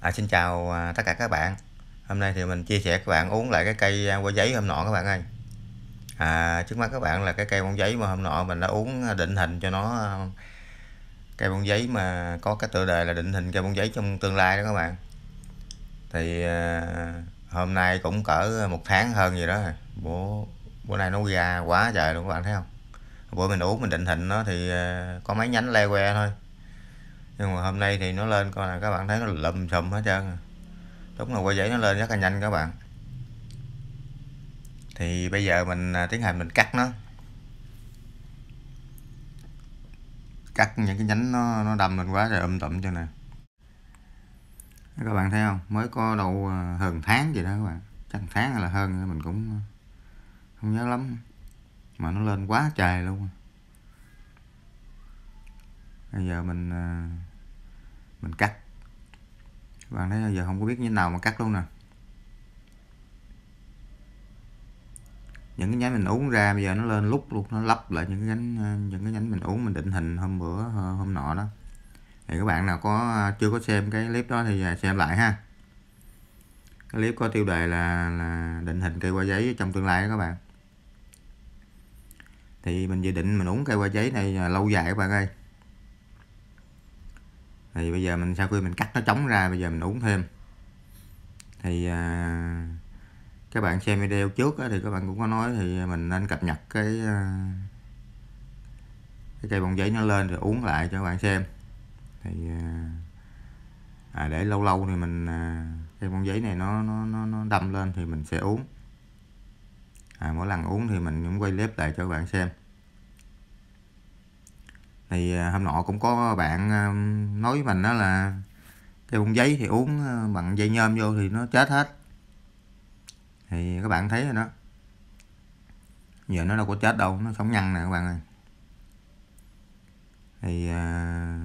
À, xin chào à, tất cả các bạn Hôm nay thì mình chia sẻ các bạn uống lại cái cây à, quả giấy hôm nọ các bạn ơi à, Trước mắt các bạn là cái cây bông giấy mà hôm nọ mình đã uống à, định hình cho nó Cây bông giấy mà có cái tựa đề là định hình cây bông giấy trong tương lai đó các bạn Thì à, hôm nay cũng cỡ một tháng hơn gì đó Bữa, bữa nay nó ra quá trời luôn các bạn thấy không Bữa mình uống mình định hình nó thì có mấy nhánh le que thôi nhưng mà hôm nay thì nó lên coi là các bạn thấy nó lùm xùm hết trơn đúng à. là qua giấy nó lên rất là nhanh các bạn thì bây giờ mình à, tiến hành mình cắt nó cắt những cái nhánh nó nó đâm lên quá rồi âm um tụm cho nè các bạn thấy không mới có đầu à, hơn tháng gì đó các bạn chắc tháng hay là hơn mình cũng không nhớ lắm mà nó lên quá trời luôn bây giờ mình mình cắt các bạn thấy giờ không có biết như nào mà cắt luôn nè những cái nhánh mình uống ra bây giờ nó lên lúc luôn nó lấp lại những cái nhánh những cái nhánh mình uống mình định hình hôm bữa hôm nọ đó thì các bạn nào có chưa có xem cái clip đó thì à, xem lại ha cái clip có tiêu đề là, là định hình cây qua giấy trong tương lai đó các bạn thì mình dự định mình uống cây qua giấy này à, lâu dài các bạn ơi thì bây giờ mình sau khi mình cắt nó trống ra bây giờ mình uống thêm thì à, các bạn xem video trước á, thì các bạn cũng có nói thì mình nên cập nhật cái à, cái cây bông giấy nó lên rồi uống lại cho các bạn xem thì à, à để lâu lâu thì mình à, cây bông giấy này nó nó nó, nó đâm lên thì mình sẽ uống à, mỗi lần uống thì mình cũng quay clip lại cho các bạn xem thì à, hôm nọ cũng có bạn à, nói với mình đó là cái bông giấy thì uống à, bằng dây nhôm vô thì nó chết hết thì các bạn thấy rồi đó giờ nó đâu có chết đâu nó sống nhăn nè các bạn ơi thì à,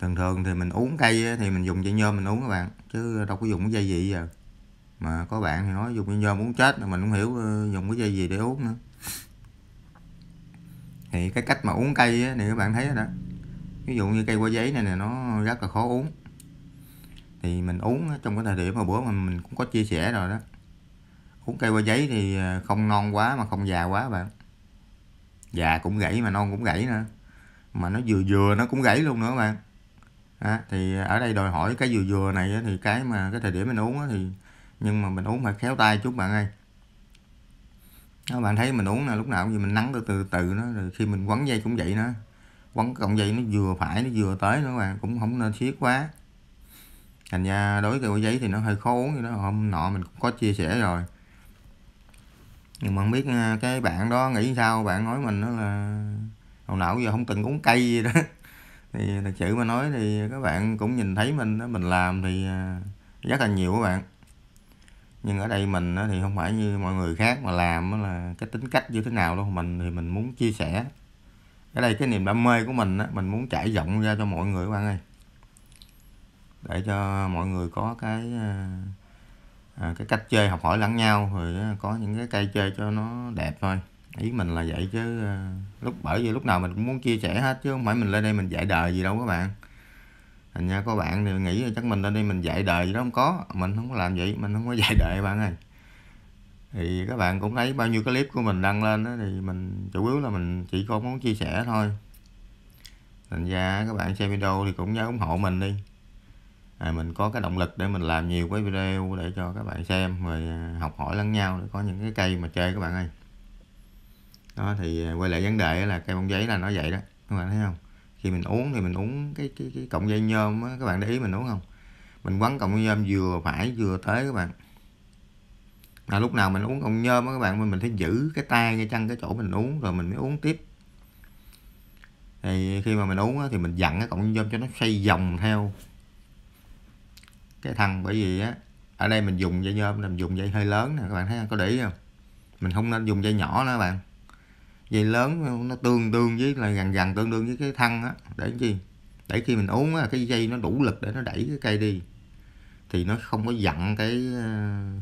thường thường thì mình uống cây thì mình dùng dây nhôm mình uống các bạn chứ đâu có dùng cái dây gì giờ mà có bạn thì nói dùng dây nhôm uống chết mình không hiểu dùng cái dây gì để uống nữa thì cái cách mà uống cây á, thì các bạn thấy đó ví dụ như cây qua giấy này này nó rất là khó uống thì mình uống trong cái thời điểm mà bữa mà mình cũng có chia sẻ rồi đó uống cây qua giấy thì à, không non quá mà không già quá bạn già cũng gãy mà non cũng gãy nữa mà nó vừa vừa nó cũng gãy luôn nữa bạn à, thì ở đây đòi hỏi cái vừa vừa này thì cái mà cái thời điểm mình uống thì nhưng mà mình uống phải khéo tay chút bạn ơi đó, bạn thấy mình uống là lúc nào cũng gì mình nắng từ từ từ nó rồi khi mình quấn dây cũng vậy nữa quấn cộng dây nó vừa phải nó vừa tới nữa bạn cũng không nên siết quá thành ra đối với giấy thì nó hơi khó uống đó hôm nọ mình cũng có chia sẻ rồi nhưng mà không biết à, cái bạn đó nghĩ sao bạn nói mình nó là hồi nào giờ không cần uống cây gì đó thì thật sự mà nói thì các bạn cũng nhìn thấy mình đó mình làm thì à, rất là nhiều các bạn nhưng ở đây mình thì không phải như mọi người khác mà làm là cái tính cách như thế nào đâu mình thì mình muốn chia sẻ ở đây cái niềm đam mê của mình mình muốn trải rộng ra cho mọi người các bạn ơi để cho mọi người có cái à, à, cái cách chơi học hỏi lẫn nhau rồi có những cái cây chơi cho nó đẹp thôi ý mình là vậy chứ à, lúc bởi vì lúc nào mình cũng muốn chia sẻ hết chứ không phải mình lên đây mình dạy đời gì đâu các bạn thành ra có bạn thì nghĩ là chắc mình lên đi mình dạy đời gì đó không có mình không có làm vậy mình không có dạy đời bạn ơi thì các bạn cũng thấy bao nhiêu cái clip của mình đăng lên đó, thì mình chủ yếu là mình chỉ không muốn chia sẻ thôi thành ra các bạn xem video thì cũng nhớ ủng hộ mình đi à, mình có cái động lực để mình làm nhiều cái video để cho các bạn xem rồi à, học hỏi lẫn nhau để có những cái cây mà chơi các bạn ơi đó thì à, quay lại vấn đề là cây bông giấy là nó vậy đó các bạn thấy không khi mình uống thì mình uống cái cái, cái cọng dây nhôm á các bạn để ý mình uống không mình quấn cọng dây nhôm vừa phải vừa tới các bạn là lúc nào mình uống cọng nhôm á các bạn mình mình phải giữ cái tay ngay chân cái chỗ mình uống rồi mình mới uống tiếp thì khi mà mình uống á, thì mình dặn cái cọng nhôm cho nó xoay vòng theo cái thằng bởi vì á ở đây mình dùng dây nhôm mình dùng dây hơi lớn nè các bạn thấy không? có để ý không mình không nên dùng dây nhỏ nữa các bạn dây lớn nó tương đương với là gần gần tương đương với cái thân á để gì để khi mình uống á, cái dây nó đủ lực để nó đẩy cái cây đi thì nó không có dặn cái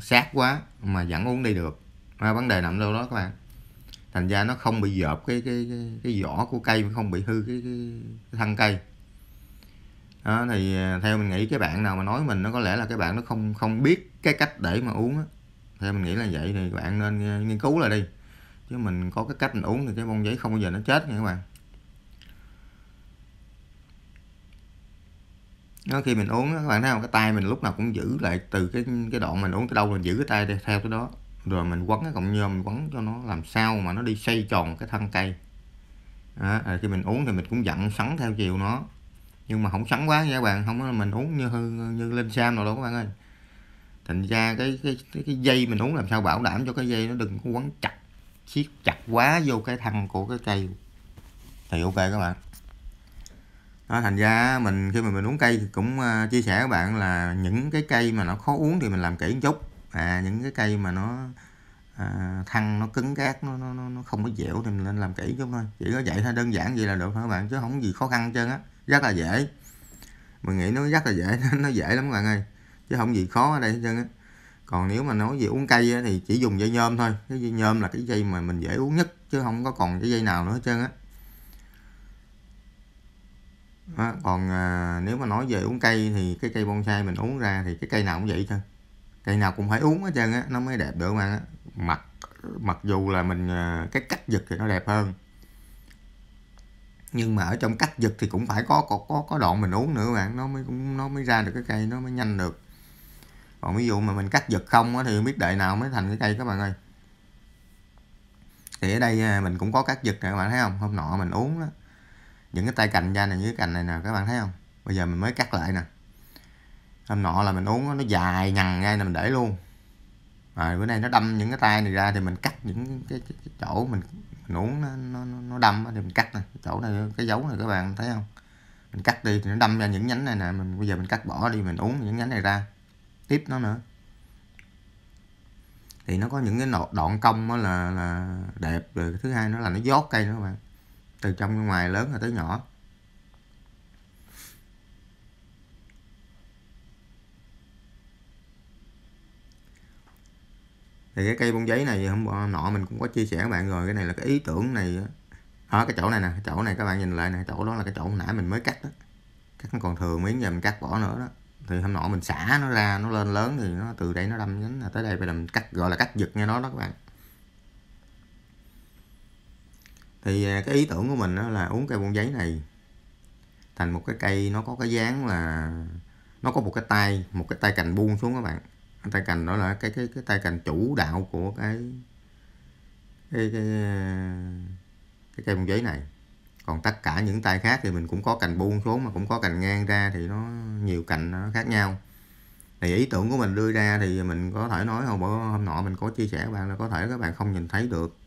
sát ờ, quá mà vẫn uống đi được à, vấn đề nằm đâu đó các bạn thành ra nó không bị dợp cái cái cái, cái vỏ của cây không bị hư cái, cái, cái thân cây đó, thì ờ, theo mình nghĩ cái bạn nào mà nói mình nó có lẽ là cái bạn nó không không biết cái cách để mà uống á theo mình nghĩ là vậy thì bạn nên ờ, nghiên cứu lại đi chứ mình có cái cách mình uống thì cái bông giấy không bao giờ nó chết nha các bạn nó khi mình uống các bạn thấy không cái tay mình lúc nào cũng giữ lại từ cái cái đoạn mình uống tới đâu mình giữ cái tay theo cái đó rồi mình quấn cái cọng nhôm mình quấn cho nó làm sao mà nó đi xây tròn cái thân cây đó, à, khi mình uống thì mình cũng dặn sắn theo chiều nó nhưng mà không sắn quá nha các bạn không có mình uống như như lên sam nào đâu các bạn ơi thành ra cái cái cái dây mình uống làm sao bảo đảm cho cái dây nó đừng có quấn chặt siết chặt quá vô cái thân của cái cây thì ok các bạn đó, thành ra mình khi mà mình uống cây thì cũng à, chia sẻ các bạn là những cái cây mà nó khó uống thì mình làm kỹ một chút à những cái cây mà nó à, thăng nó cứng cát nó, nó nó không có dẻo thì mình nên làm kỹ chút thôi chỉ có vậy thôi đơn giản vậy là được thôi các bạn chứ không gì khó khăn trơn á rất là dễ mình nghĩ nó rất là dễ nó dễ lắm các bạn ơi chứ không gì khó ở đây hết trơn á còn nếu mà nói về uống cây á, thì chỉ dùng dây nhôm thôi cái dây nhôm là cái dây mà mình dễ uống nhất chứ không có còn cái dây nào nữa hết trơn á đó, còn à, nếu mà nói về uống cây thì cái cây bonsai mình uống ra thì cái cây nào cũng vậy thôi cây nào cũng phải uống hết trơn á nó mới đẹp được mà mặc mặc dù là mình à, cái cắt giật thì nó đẹp hơn nhưng mà ở trong cắt giật thì cũng phải có có có, có đoạn mình uống nữa bạn nó mới cũng nó mới ra được cái cây nó mới nhanh được còn ví dụ mà mình cắt giật không á thì biết đợi nào mới thành cái cây các bạn ơi thì ở đây à, mình cũng có cắt giật nè các bạn thấy không hôm nọ mình uống đó những cái tay cành ra này với cành này nè các bạn thấy không bây giờ mình mới cắt lại nè hôm nọ là mình uống nó dài nhằn ngay là mình để luôn rồi bữa nay nó đâm những cái tay này ra thì mình cắt những cái, cái, cái chỗ mình, mình uống nó, nó, nó đâm thì mình cắt nè chỗ này cái dấu này các bạn thấy không mình cắt đi thì nó đâm ra những nhánh này nè mình bây giờ mình cắt bỏ đi mình uống những nhánh này ra tiếp nó nữa thì nó có những cái đoạn cong là là đẹp rồi thứ hai nó là nó dốt cây nữa các bạn từ trong ra ngoài lớn rồi tới nhỏ thì cái cây bông giấy này hôm nọ mình cũng có chia sẻ các bạn rồi cái này là cái ý tưởng này ở cái chỗ này nè chỗ này các bạn nhìn lại nè chỗ đó là cái chỗ nãy mình mới cắt đó cắt còn thừa miếng giờ mình cắt bỏ nữa đó thì hôm nọ mình xả nó ra nó lên lớn thì nó từ đây nó đâm nhánh à, tới đây phải làm cắt gọi là cắt giật nghe nó đó các bạn thì à, cái ý tưởng của mình đó là uống cây bông giấy này thành một cái cây nó có cái dáng là nó có một cái tay một cái tay cành buông xuống các bạn cái tay cành đó là cái cái cái tay cành chủ đạo của cái cái cái, à, cái cây bông giấy này còn tất cả những tay khác thì mình cũng có cành buông xuống mà cũng có cành ngang ra thì nó nhiều cành nó khác nhau thì ý tưởng của mình đưa ra thì mình có thể nói hôm bữa hôm nọ mình có chia sẻ các bạn là có thể các bạn không nhìn thấy được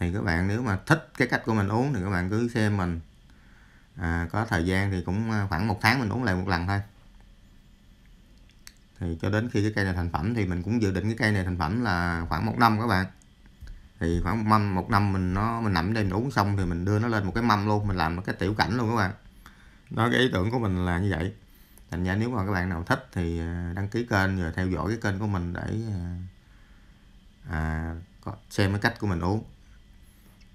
thì các bạn nếu mà thích cái cách của mình uống thì các bạn cứ xem mình à, có thời gian thì cũng à, khoảng một tháng mình uống lại một lần thôi thì cho đến khi cái cây này thành phẩm thì mình cũng dự định cái cây này thành phẩm là khoảng một năm các bạn thì khoảng mâm một năm mình nó mình nằm đây mình uống xong thì mình đưa nó lên một cái mâm luôn mình làm một cái tiểu cảnh luôn các bạn đó cái ý tưởng của mình là như vậy thành ra nếu mà các bạn nào thích thì à, đăng ký kênh rồi theo dõi cái kênh của mình để à, à xem cái cách của mình uống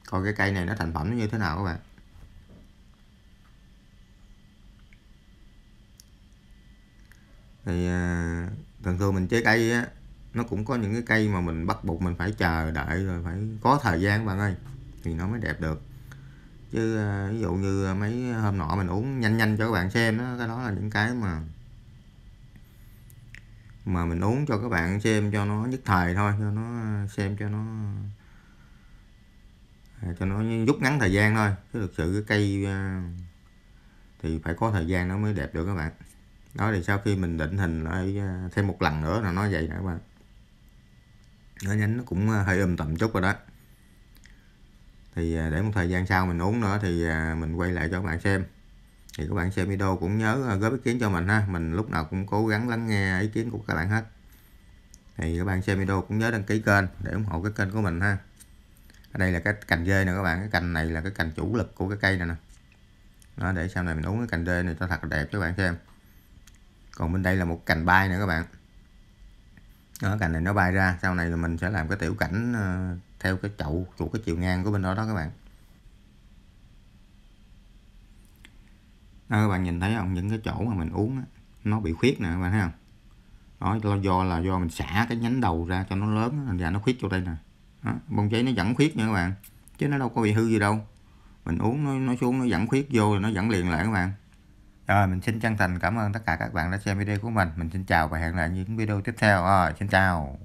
coi cái cây này nó thành phẩm nó như thế nào các bạn thì à, thường thường mình chế cây á nó cũng có những cái cây mà mình bắt buộc mình phải chờ đợi rồi phải có thời gian bạn ơi thì nó mới đẹp được chứ ờ, ví dụ như mấy hôm nọ mình uống nhanh nhanh cho các bạn xem đó cái đó là những cái mà mà mình uống cho các bạn xem cho nó nhất thời thôi cho nó xem cho nó à, cho nó rút ngắn thời gian thôi chứ thực sự cái cây ờ, thì phải có thời gian nó mới đẹp được các bạn đó thì sau khi mình định hình lại ờ, thêm một lần nữa là nó vậy nữa các bạn nó nhánh nó cũng à, hơi um tầm chút rồi đó thì à, để một thời gian sau mình uống nữa thì à, mình quay lại cho các bạn xem thì các bạn xem video cũng nhớ góp ý kiến cho mình ha mình lúc nào cũng cố gắng lắng nghe ý kiến của các bạn hết thì các bạn xem video cũng nhớ đăng ký kênh để ủng hộ cái kênh của mình ha ở đây là cái cành dê nè các bạn cái cành này là cái cành chủ lực của cái cây này nè đó để sau này mình uống cái cành dê này cho thật đẹp các bạn xem còn bên đây là một cành bay nữa các bạn ở cành này nó bay ra sau này mình sẽ làm cái tiểu cảnh ờ, theo cái chậu của cái chiều ngang của bên đó đó các bạn đó, các bạn nhìn thấy không những cái chỗ mà mình uống đó, nó bị khuyết nè các bạn thấy không đó do, do là do mình xả cái nhánh đầu ra cho nó lớn thành ra nó khuyết vô đây nè bông cháy nó vẫn khuyết nha các bạn chứ nó đâu có bị hư gì đâu mình uống nó, nó xuống nó vẫn khuyết vô rồi nó vẫn liền lại các bạn rồi mình xin chân thành cảm ơn tất cả các bạn đã xem video của mình. Mình xin chào và hẹn lại những video tiếp theo. Rồi, xin chào.